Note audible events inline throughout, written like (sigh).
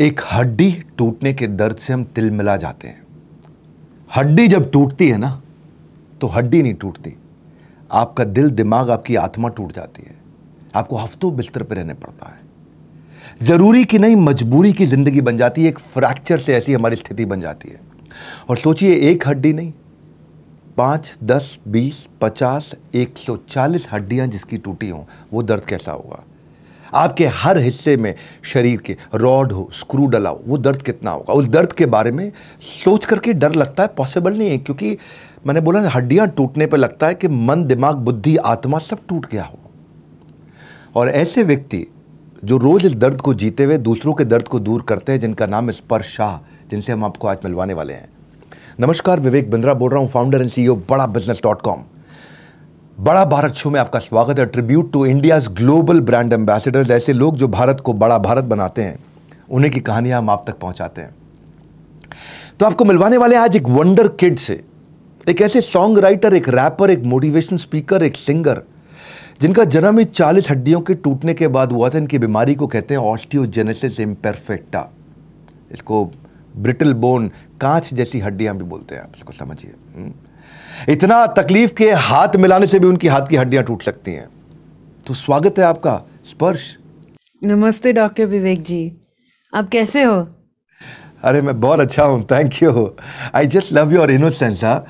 एक हड्डी टूटने के दर्द से हम तिल मिला जाते हैं हड्डी जब टूटती है ना तो हड्डी नहीं टूटती आपका दिल दिमाग आपकी आत्मा टूट जाती है आपको हफ्तों बिस्तर पर रहने पड़ता है ज़रूरी कि नहीं मजबूरी की ज़िंदगी बन जाती है एक फ्रैक्चर से ऐसी हमारी स्थिति बन जाती है और सोचिए एक हड्डी नहीं पाँच दस बीस पचास एक सौ चालीस हड्डियां जिसकी टूटी हों वो दर्द कैसा होगा आपके हर हिस्से में शरीर के रॉड हो स्क्रू डला हो वो दर्द कितना होगा उस दर्द के बारे में सोच करके डर लगता है पॉसिबल नहीं है क्योंकि मैंने बोला ना हड्डियाँ टूटने पर लगता है कि मन दिमाग बुद्धि आत्मा सब टूट गया हो और ऐसे व्यक्ति जो रोज़ इस दर्द को जीते हुए दूसरों के दर्द को दूर करते हैं जिनका नाम स्पर्श शाह जिनसे हम आपको आज मिलवाने वाले हैं नमस्कार विवेक बिंद्रा बोल रहा हूँ founder and CEO Bada business dot com Bada Bharat show में आपका स्वागत है tribute to India's global brand ambassador ऐसे लोग जो भारत को बड़ा भारत बनाते हैं उन्हें की कहानियां हम आप तक पहुंचाते हैं तो आपको मिलवाने वाले आज एक वंडर किड से एक ऐसे सॉन्ग राइटर एक रैपर एक मोटिवेशन स्पीकर एक सिंगर जिनका जन्म ही चालीस हड्डियों के टूटने के बाद हुआ था इनकी बीमारी को कहते हैं ऑस्टियोजेनेसिस इम्परफेक्टा इसको ब्रिटल बोन कांच जैसी हड्डियां भी बोलते हैं आप इसको समझिए हम्म। इतना तकलीफ के हाथ मिलाने से भी उनकी हाथ की हड्डियां टूट लगती हैं तो स्वागत है आपका स्पर्श नमस्ते डॉक्टर विवेक जी आप कैसे हो अरे मैं बहुत अच्छा हूँ thank you I just love your innocence हाँ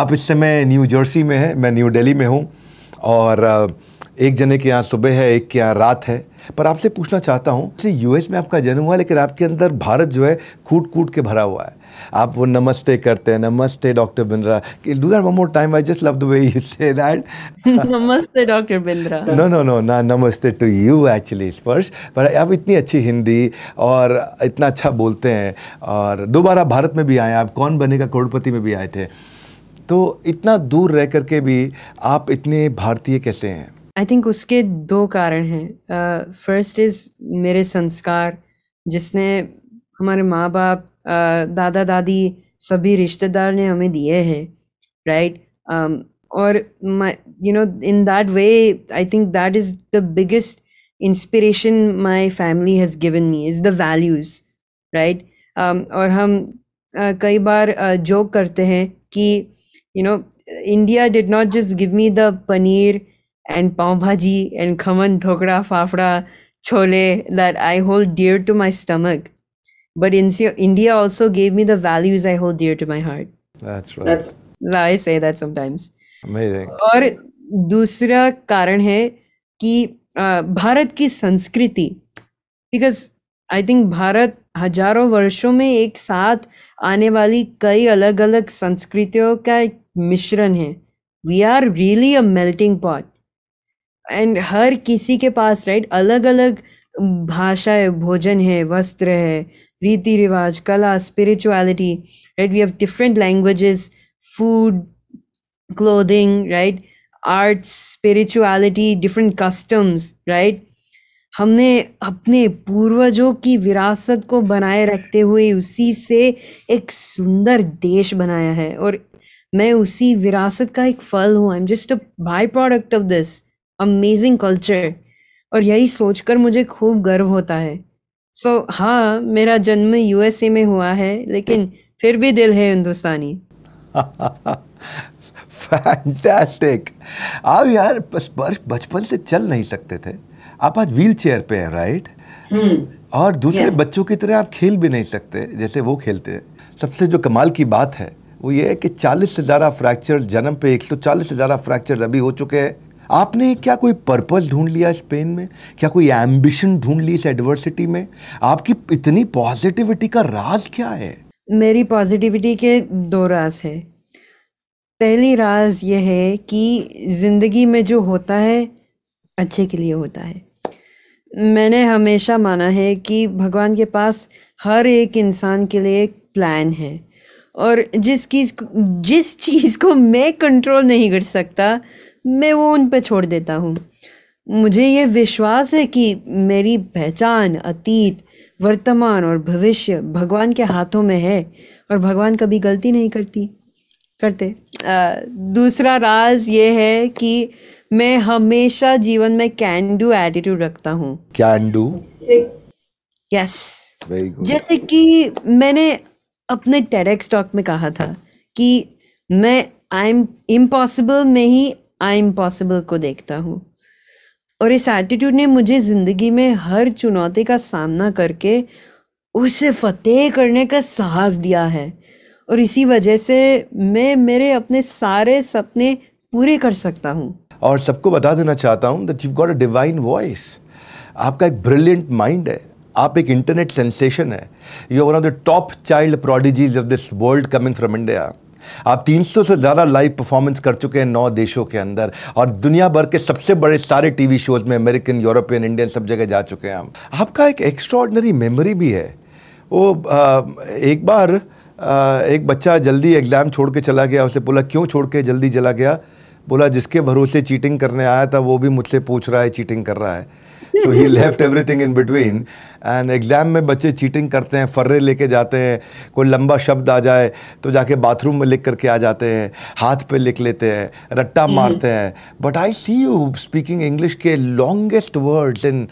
आप इस समय न्यू जर्सी में हैं मैं न्यू दिल्ली में हूँ और uh, एक जने के यहाँ सुबह है एक के यहाँ रात है पर आपसे पूछना चाहता हूँ यूएस में आपका जन्म हुआ लेकिन आपके अंदर भारत जो है कूट कूट के भरा हुआ है आप वो नमस्ते करते हैं नमस्ते doctor Bindra do that one more time I just love the way you say that नमस्ते doctor Bindra no no no ना नमस्ते टू यू एक्चुअली स्पर्श पर आप इतनी अच्छी हिंदी और इतना अच्छा बोलते हैं और दोबारा भारत में भी आए आप कौन बनेगा करोड़पति में भी आए थे तो इतना दूर रह करके भी आप इतने भारतीय कैसे हैं आई थिंक उसके दो कारण हैं फर्स्ट इज़ मेरे संस्कार जिसने हमारे माँ बाप दादा दादी सभी रिश्तेदार ने हमें दिए हैं राइट um, और you know in that way I think that is the biggest inspiration my family has given me is the values right और हम uh, कई बार जोक करते हैं कि you know India did not just give me the paneer and pav bhaji and khaman dhokra fafda chole that I hold dear to my stomach but in, India also gave me the values I hold dear to my heart. That's right. That's I say that sometimes. Amazing. और दूसरा कारण है कि भारत की संस्कृति because I think Bharat हजारों वर्षों में एक साथ आने वाली कई अलग अलग संस्कृतियों का एक मिश्रण है we are really a melting pot and हर किसी के पास राइट अलग अलग भाषा है भोजन है वस्त्र है रीति रिवाज कला spirituality right we have different languages food clothing right arts spirituality different customs right हमने अपने पूर्वजों की विरासत को बनाए रखते हुए उसी से एक सुंदर देश बनाया है और मैं उसी विरासत का एक फल हूँ I am just a by product of this amazing culture और यही सोचकर मुझे खूब गर्व होता है सो so, हाँ मेरा जन्म यूएसए में हुआ है लेकिन फिर भी दिल है हिंदुस्तानी फैंटास्टिक (laughs) आप यार स्पर्श बचपन से चल नहीं सकते थे आप आज व्हील चेयर पे हैं राइट हम्म। और दूसरे yes. बच्चों की तरह आप खेल भी नहीं सकते जैसे वो खेलते हैं सबसे जो कमाल की बात है वो ये है कि 40 से ज़्यादा फ्रैक्चर जन्म पे 140 से ज़्यादा फ्रैक्चर अभी हो चुके हैं आपने क्या कोई पर्पस ढूंढ लिया स्पेन में क्या कोई एम्बिशन ढूंढ ली इस एडवर्सिटी में आपकी इतनी पॉजिटिविटी का राज क्या है मेरी पॉजिटिविटी के दो राज है पहली राज यह है कि ज़िंदगी में जो होता है अच्छे के लिए होता है मैंने हमेशा माना है कि भगवान के पास हर एक इंसान के लिए एक प्लान है और जिस चीज़ जिस चीज़ को मैं कंट्रोल नहीं कर सकता मैं वो उन पर छोड़ देता हूँ मुझे ये विश्वास है कि मेरी पहचान अतीत वर्तमान और भविष्य भगवान के हाथों में है और भगवान कभी गलती नहीं करती करते आ, दूसरा राज ये है कि मैं हमेशा जीवन में कैन डू एटीट्यूड रखता हूँ कैन डू यस जैसे कि मैंने अपने टेरेक्स टॉक में कहा था कि मैं आई एम इम्पॉसिबल में ही आई एम पॉसिबल को देखता हूँ और इस एटीट्यूड ने मुझे ज़िंदगी में हर चुनौती का सामना करके उसे फतेह करने का साहस दिया है और इसी वजह से मैं मेरे अपने सारे सपने पूरे कर सकता हूँ और सबको बता देना चाहता हूँ that you got a divine voice आपका एक ब्रिलियंट माइंड है आप एक इंटरनेट सेंसेशन है you one of the top child prodigies of this world coming from India आप 300 से ज़्यादा लाइव परफॉर्मेंस कर चुके हैं नौ देशों के अंदर और दुनिया भर के सबसे बड़े सारे टीवी शोज में अमेरिकन यूरोपियन इंडियन सब जगह जा चुके हैं हम आपका एक एक्स्ट्रॉडनरी मेमोरी भी है वो आ, एक बार आ, एक बच्चा जल्दी एग्ज़ाम छोड़ के चला गया उसे बोला क्यों छोड़ के जल्दी चला गया बोला जिसके भरोसे चीटिंग करने आया था वो भी मुझसे पूछ रहा है चीटिंग कर रहा है so he left everything in between and exam में बच्चे चीटिंग करते हैं फर्रे लेके जाते हैं कोई लंबा शब्द आ जाए तो जाके बाथरूम में लिख करके आ जाते हैं हाथ पे लिख लेते हैं रट्टा हम्म। मारते हैं but I see you speaking English के लॉन्गेस्ट वर्ड इन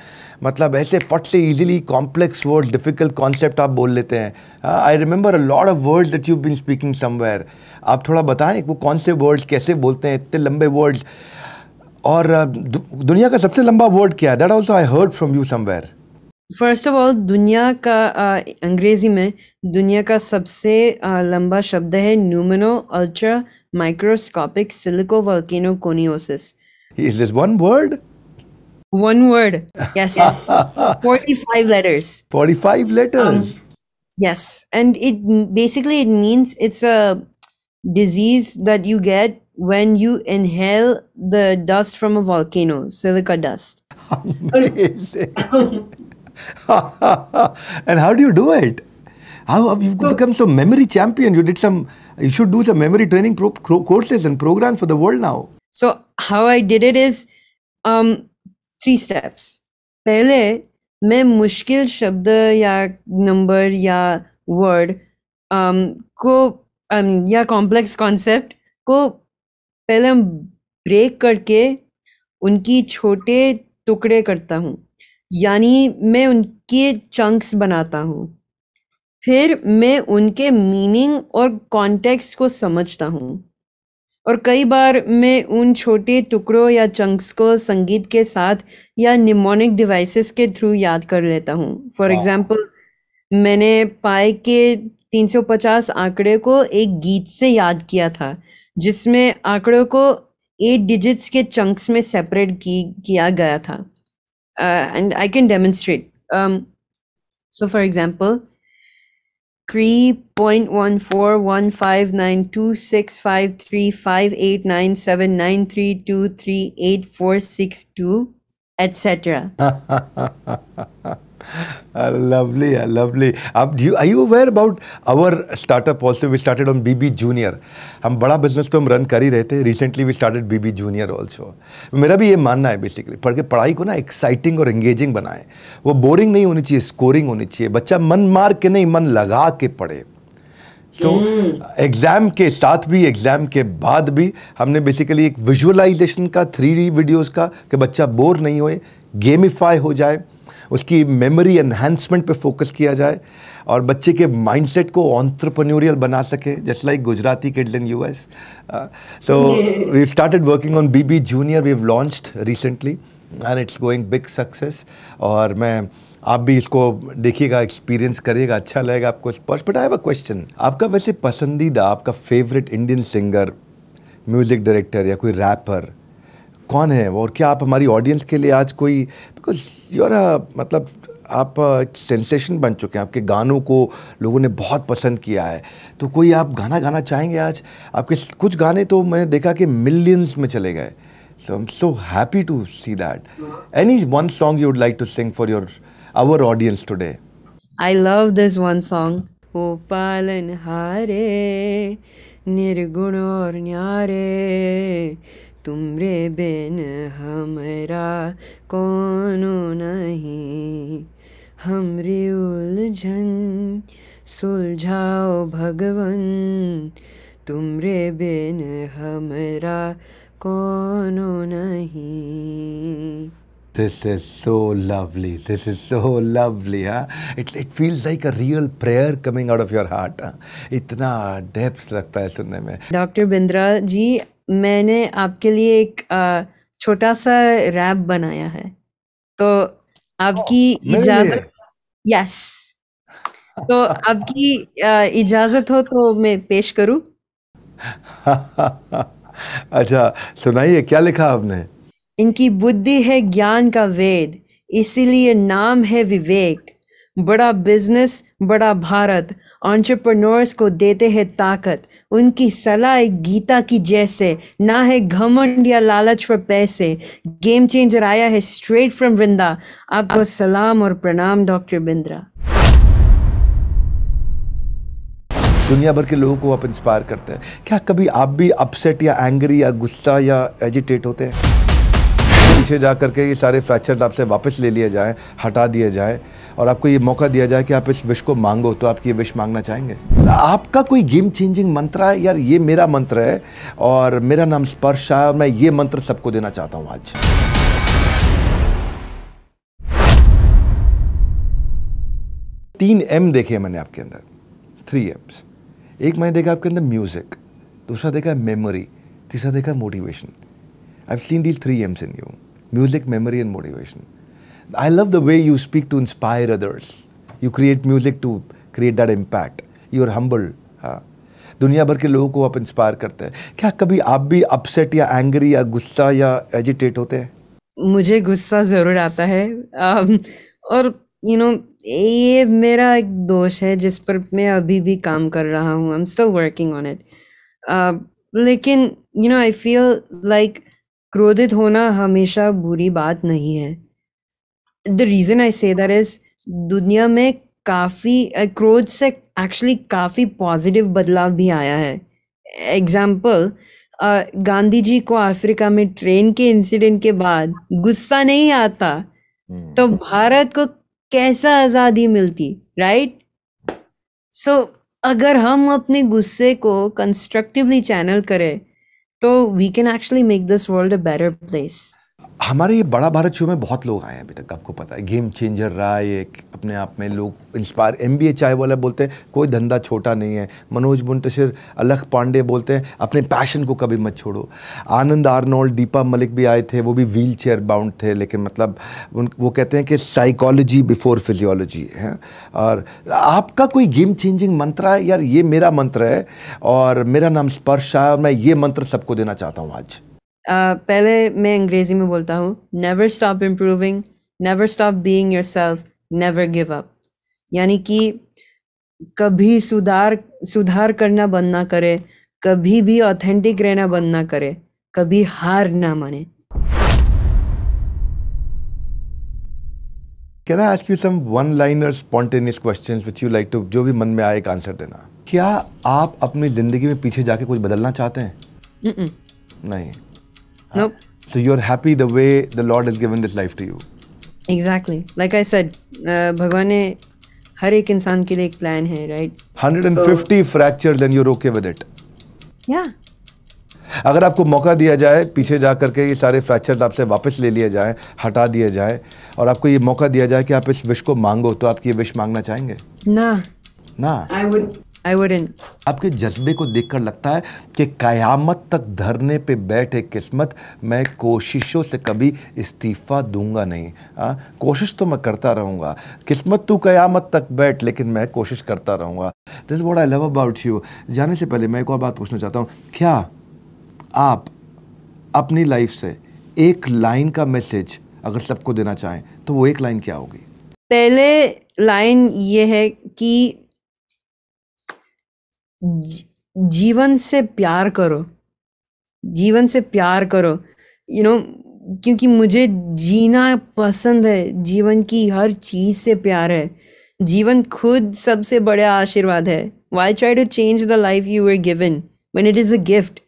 मतलब ऐसे फट से easily complex word difficult concept आप बोल लेते हैं I remember a lot of word that you been speaking somewhere आप थोड़ा बताएं वो कौन से वर्ड कैसे बोलते हैं इतने लंबे वर्ड्स और दुनिया का सबसे लंबा वर्ड क्या है that also I heard from you somewhere first of all दुनिया का uh, अंग्रेज़ी में दुनिया का सबसे uh, लंबा शब्द है pneumonoultramicroscopicsilicovolcanoconiosis is this one word one word yes 45 letters 45 letters yes and it basically it means it's a disease that you get when you inhale the dust from a volcano, silica dust. Amazing. (laughs) and how do you do it? How you've so, become so memory champion? You did some. You should do some memory training courses and programs for the world now. So how I did it is um, three steps. पहले मैं मुश्किल शब्द या number या word um, को um, या complex concept को पहले हम ब्रेक करके उनकी छोटे टुकड़े करता हूँ यानी मैं उनके चंक्स बनाता हूँ फिर मैं उनके मीनिंग और कॉन्टेक्स्ट को समझता हूँ और कई बार मैं उन छोटे टुकड़ों या चंक्स को संगीत के साथ या निमोनिक डिवाइसेस के थ्रू याद कर लेता हूँ फॉर एग्ज़ाम्पल मैंने पाए के 350 आंकड़े को एक गीत से याद किया था जिसमें आंकड़ों को एट डिजिट्स के चंक्स में सेपरेट की किया गया था and I can demonstrate so for example three point one four one five nine two six five three five eight nine seven nine three two three eight four six two et cetera Uh, lovely, uh, lovely. Ab, um, do you, are you aware about our startup also? We started on BB Junior. हम बड़ा business तो हम run कर ही रहे थे recently we started B junior also मेरा भी ये मानना है बेसिकली पढ़ के पढ़ाई को ना एक्साइटिंग और एंगेजिंग बनाएं वो बोरिंग नहीं होनी चाहिए स्कोरिंग होनी चाहिए बच्चा मन मार के नहीं मन लगा के पढ़े सो so, एग्ज़ाम हम्म। के साथ भी एग्ज़ाम के बाद भी हमने बेसिकली एक विजुअलाइजेशन का थ्री वीडियोज़ का कि बच्चा बोर नहीं होए गेमिफाई हो जाए उसकी मेमोरी एनहेंसमेंट पे फोकस किया जाए और बच्चे के माइंडसेट को ऑन्ट्रप्रन्योरियल बना सकें just like Gujarati kid in US so we started working on B B junior we launched recently and it's going big success और मैं आप भी इसको देखिएगा एक्सपीरियंस करिएगा अच्छा लगेगा आपको Sparsh but I have a question आपका वैसे पसंदीदा आपका favourite Indian singer music director या कोई रैपर कौन है और क्या आप हमारी ऑडियंस के लिए आज कोई बिकॉज योर मतलब आप सेंसेशन बन चुके हैं आपके गानों को लोगों ने बहुत पसंद किया है तो कोई आप गाना गाना चाहेंगे आज आपके कुछ गाने तो मैंने देखा कि मिलियंस में चले गए so I am so happy to see that any one song you would like to sing for your our audience today I love this one song ओ पालन हारे निर्गुण और न्यारे तुमरे बिन हमरा कोनो नहीं हमरी उलझन सुलझाओ भगवन तुमरे बिन हमरा कोनो नहीं This is so lovely. This is so lovely. Huh? It, it feels like a real prayer coming out of your heart. Huh? इतना depth लगता है सुनने में. Dr. Bindra ji, मैंने आपके लिए एक छोटा सा रैप बनाया है तो आपकी इजाजत यस तो आपकी इजाजत हो तो मैं पेश करूं (laughs) अच्छा सुनाइए क्या लिखा आपने इनकी बुद्धि है ज्ञान का वेद इसीलिए नाम है विवेक बड़ा बिजनेस बड़ा भारत ऑन्टरप्रनोर्स को देते हैं ताकत उनकी सलाह एक गीता की जैसे ना है घमंड या लालच पर पैसे गेम चेंजर आया है स्ट्रेट फ्रॉम वृंदा आपको सलाम और प्रणाम डॉक्टर बिंद्रा दुनिया भर के लोगों को आप इंस्पायर करते हैं क्या कभी आप भी अपसेट या एंग्री या गुस्सा या एजिटेट होते हैं पीछे जा करके ये सारे फ्रैक्चर आपसे वापस ले लिए जाएं हटा दिए जाएं और आपको ये मौका दिया जाए कि आप इस विश को मांगो तो आप ये विश मांगना चाहेंगे आपका कोई गेम चेंजिंग मंत्र है यार ये मेरा मंत्र है और मेरा नाम स्पर्श है और मैं ये मंत्र सबको देना चाहता हूँ आज तीन एम देखे मैंने आपके अंदर थ्री एम्स एक मैंने देखा आपके अंदर म्यूज़िक दूसरा देखा मेमोरी तीसरा देखा motivation I seen the three Ms in you music memory and motivation I love the way you speak to inspire others. You create music to create that impact. You are humble. हाँ दुनिया भर के लोगों को आप inspire करते हैं क्या कभी आप भी अपसेट या एंग्री या गुस्सा या एजिटेट होते हैं मुझे गुस्सा ज़रूर आता है और यू you नो know, ये मेरा एक दोष है जिस पर मैं अभी भी काम कर रहा हूँ I am still working on it लेकिन you know I feel like क्रोधित होना हमेशा बुरी बात नहीं है the reason I say that is दुनिया में काफ़ी क्रोध से एक्चुअली काफ़ी पॉजिटिव बदलाव भी आया है एग्ज़ाम्पल गांधी जी को अफ्रीका में ट्रेन के इंसिडेंट के बाद गुस्सा नहीं आता हम्म। तो भारत को कैसा आज़ादी मिलती राइट सो so, अगर हम अपने गुस्से को कंस्ट्रक्टिवली चैनल करें तो we can actually make this world a better place हमारे ये बड़ा भारत शो में बहुत लोग आए हैं अभी तक आपको पता है गेम चेंजर रहा है एक अपने आप में लोग इंस्पायर एम बी ए चाय वाला बोलते हैं कोई धंधा छोटा नहीं है मनोज मुंतशिर अलख पांडे बोलते हैं अपने पैशन को कभी मत छोड़ो आनंद आर्नोल्ड दीपा मलिक भी आए थे वो भी व्हील चेयर बाउंड थे लेकिन मतलब उन वो कहते हैं कि साइकोलॉजी बिफोर फिजियोलॉजी है और आपका कोई गेम चेंजिंग मंत्र है यार ये मेरा मंत्र है और मेरा नाम स्पर्श है और मैं ये मंत्र सबको देना चाहता हूँ आज पहले मैं अंग्रेजी में बोलता हूँ never stop improving never stop being yourself never give up यानी कि कभी सुधार सुधार करना बंद ना करे कभी भी ऑथेंटिक रहना बंद ना करे कभी हार ना माने Can I ask you some one-liner spontaneous questions which you like to जो भी मन में आए एक आंसर देना क्या आप अपनी जिंदगी में पीछे जाके कुछ बदलना चाहते हैं नहीं Nope. So you're happy the way the Lord has given this life to you. Exactly. Like I said, uh, Bhagwan ne har ek insan ke liye ek plan hai, right? 150 so, fractures then you're okay with it. Yeah. अगर आपको मौका दिया जाए पीछे जा करके ये सारे फ्रैक्चर आपसे वापस ले लिए जाए हटा दिए जाए और आपको ये मौका दिया जाए कि आप इस विश को मांगो तो आप ये विश मांगना चाहेंगे ना ना आई वुड आई वुडंट आपके जज्बे को देखकर लगता है कि कयामत तक धरने पे बैठे किस्मत मैं कोशिशों से कभी इस्तीफा दूंगा नहीं हाँ कोशिश तो मैं करता रहूँगा किस्मत तू कयामत तक बैठ लेकिन मैं कोशिश करता रहूँगा this what I love about you जाने से पहले मैं एक और बात पूछना चाहता हूँ क्या आप अपनी लाइफ से एक लाइन का मैसेज अगर सबको देना चाहें तो वो एक लाइन क्या होगी पहले लाइन ये है कि जीवन से प्यार करो जीवन से प्यार करो यू you नो know, क्योंकि मुझे जीना पसंद है जीवन की हर चीज से प्यार है जीवन खुद सबसे बड़े आशीर्वाद है why try to change the life you are given when it is a gift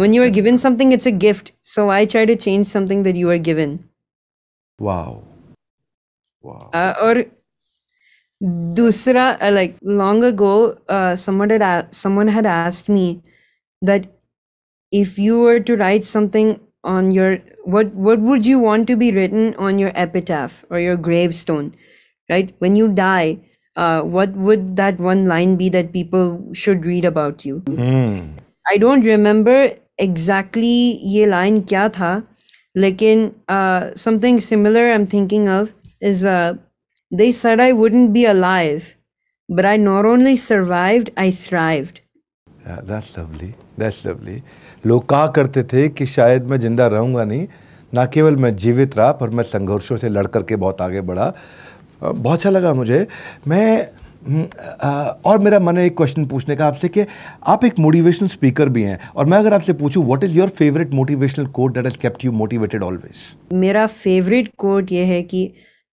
when you are given something it's a gift so why try to change something that you are given और Dusra, uh, like long ago, uh, someone had a- someone had asked me that if you were to write something on your what what would you want to be written on your epitaph or your gravestone, right? When you die, uh, what would that one line be that people should read about you? Mm. I don't remember exactly ye line kya tha, but uh, something similar I'm thinking of is uh, They said I wouldn't be alive, but I not only survived, I thrived. Yeah, that's lovely. That's lovely. लोग कहा करते थे कि शायद मैं जिंदा रहूंगा नहीं ना केवल मैं जीवित रहा पर मैं संघर्षों से लड़ करके बहुत आगे बढ़ा बहुत अच्छा लगा मुझे मैं हम्म, और मेरा मन है एक क्वेश्चन पूछने का आपसे कि आप एक मोटिवेशनल स्पीकर भी हैं और मैं अगर आपसे पूछूं what is your favourite motivational quote that has kept you motivated always मेरा फेवरेट कोट ये है कि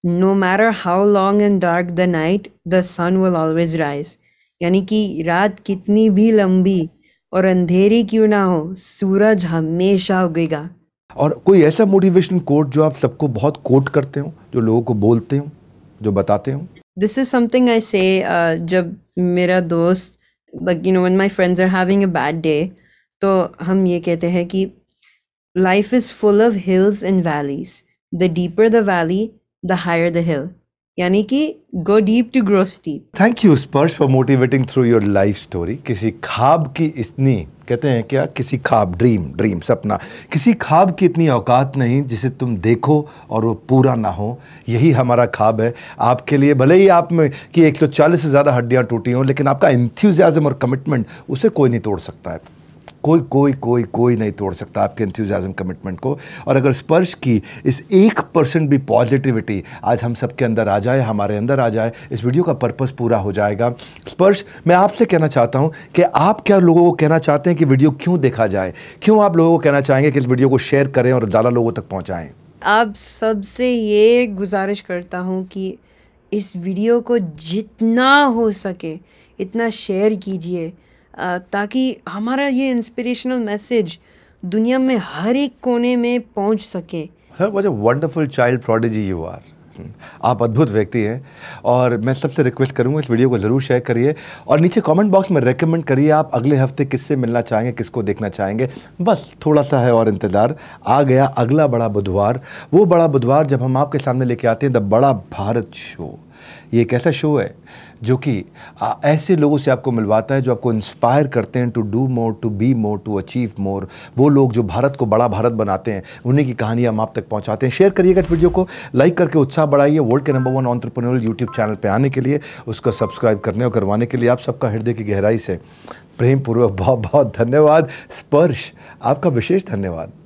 no matter how long and dark the night the sun will always rise यानी कि रात कितनी भी लंबी और अंधेरी क्यों ना हो सूरज हमेशा उगेगा और कोई ऐसा मोटिवेशन कोट जो आप सबको बहुत कोट करते हो जो लोगों को बोलते हो जो बताते हो दिस इज समथिंग आई से जब मेरा दोस्त like you know when my friends are having a bad day तो हम ये कहते हैं कि life is full of hills and valleys the deeper the valley the higher the hill यानी कि go deep to grow steep thank you Sparsh for motivating through your life story किसी खाब की इतनी कहते हैं क्या किसी खाब ड्रीम ड्रीम सपना किसी खाब की इतनी औकात नहीं जिसे तुम देखो और वो पूरा ना हो यही हमारा खाब है आपके लिए भले ही आप में कि 140 तो से ज़्यादा हड्डियाँ टूटी हों लेकिन आपका इंथ्यूजियाज़म और कमिटमेंट उसे कोई नहीं तोड़ सकता है कोई कोई कोई कोई नहीं तोड़ सकता आपके इंथ्यूजाजम कमिटमेंट को और अगर स्पर्श की इस एक परसेंट भी पॉजिटिविटी आज हम सबके अंदर आ जाए हमारे अंदर आ जाए इस वीडियो का पर्पस पूरा हो जाएगा स्पर्श मैं आपसे कहना चाहता हूँ कि आप क्या लोगों को कहना चाहते हैं कि वीडियो क्यों देखा जाए क्यों आप लोगों को कहना चाहेंगे कि इस वीडियो को शेयर करें और ज़्यादा लोगों तक पहुँचाएँ आप सबसे ये गुजारिश करता हूँ कि इस वीडियो को जितना हो सके इतना शेयर कीजिए ताकि हमारा ये इंस्पिरेशनल मैसेज दुनिया में हर एक कोने में पहुंच सके sir was a wonderful child prodigy you are आप अद्भुत व्यक्ति हैं और मैं सबसे रिक्वेस्ट करूंगा इस वीडियो को ज़रूर शेयर करिए और नीचे कमेंट बॉक्स में रेकमेंड करिए आप अगले हफ्ते किससे मिलना चाहेंगे किसको देखना चाहेंगे बस थोड़ा सा है और इंतज़ार आ गया अगला बड़ा बुधवार वो बड़ा बुधवार जब हम आपके सामने लेके आते हैं द बड़ा भारत शो ये एक ऐसा शो है जो कि ऐसे लोगों से आपको मिलवाता है जो आपको इंस्पायर करते हैं to do more to be more to achieve more वो लोग जो भारत को बड़ा भारत बनाते हैं उन्हीं की कहानी हम आप तक पहुंचाते हैं शेयर करिएगा इस वीडियो को लाइक करके उत्साह बढ़ाइए वर्ल्ड के number one entrepreneur YouTube channel पर आने के लिए उसको सब्सक्राइब करने और करवाने के लिए आप सबका हृदय की गहराई से प्रेम पूर्वक बहुत बहुत धन्यवाद स्पर्श आपका विशेष धन्यवाद